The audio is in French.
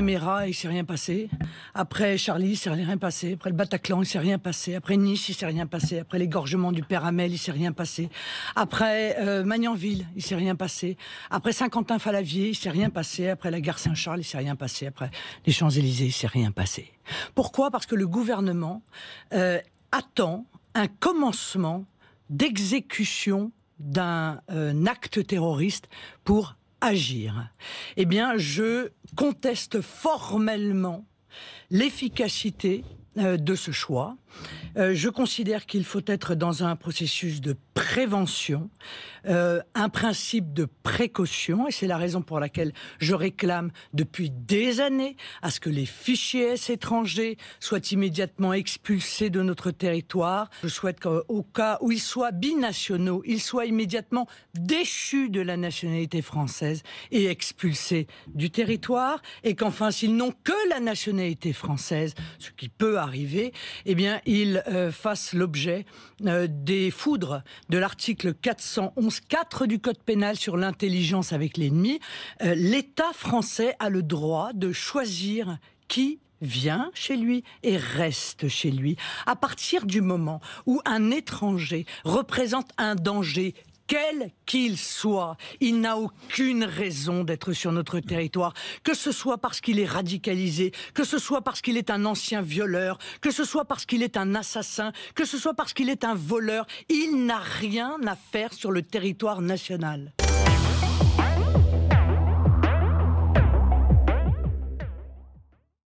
Mera, il s'est rien passé. Après Charlie, il s'est rien passé. Après le Bataclan, il s'est rien passé. Après Nice, il s'est rien passé. Après l'égorgement du père Hamel, il s'est rien passé. Après euh, Magnanville, il s'est rien passé. Après Saint-Quentin-Falavier, il s'est rien passé. Après la gare Saint-Charles, il s'est rien passé. Après les Champs-Élysées, il s'est rien passé. Pourquoi Parce que le gouvernement euh, attend un commencement d'exécution d'un euh, acte terroriste pour agir. Eh bien, je conteste formellement l'efficacité euh, de ce choix euh, je considère qu'il faut être dans un processus de prévention, euh, un principe de précaution, et c'est la raison pour laquelle je réclame depuis des années à ce que les fichiers étrangers soient immédiatement expulsés de notre territoire. Je souhaite qu'au cas où ils soient binationaux, ils soient immédiatement déchus de la nationalité française et expulsés du territoire, et qu'enfin, s'ils n'ont que la nationalité française, ce qui peut arriver, eh bien, il euh, fasse l'objet euh, des foudres de l'article 411.4 du Code pénal sur l'intelligence avec l'ennemi. Euh, L'État français a le droit de choisir qui vient chez lui et reste chez lui. À partir du moment où un étranger représente un danger quel qu'il soit, il n'a aucune raison d'être sur notre territoire, que ce soit parce qu'il est radicalisé, que ce soit parce qu'il est un ancien violeur, que ce soit parce qu'il est un assassin, que ce soit parce qu'il est un voleur, il n'a rien à faire sur le territoire national.